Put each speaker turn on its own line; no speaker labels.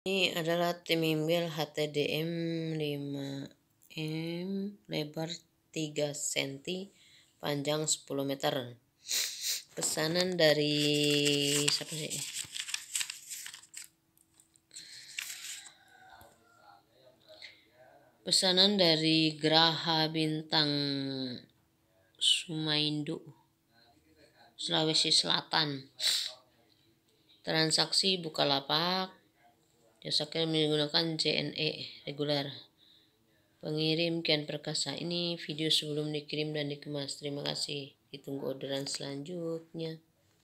Ini adalah tim imbil HTDM 5M lebar 3 cm panjang 10 meter. Pesanan dari siapa sih? Pesanan dari Graha Bintang Sumaindu Sulawesi Selatan. Transaksi Bukalapak Jasa kami menggunakan JNE regular. Pengirim Kian Perkasa ini video sebelum dikirim dan dikemas. Terima kasih. Ditunggu orderan selanjutnya.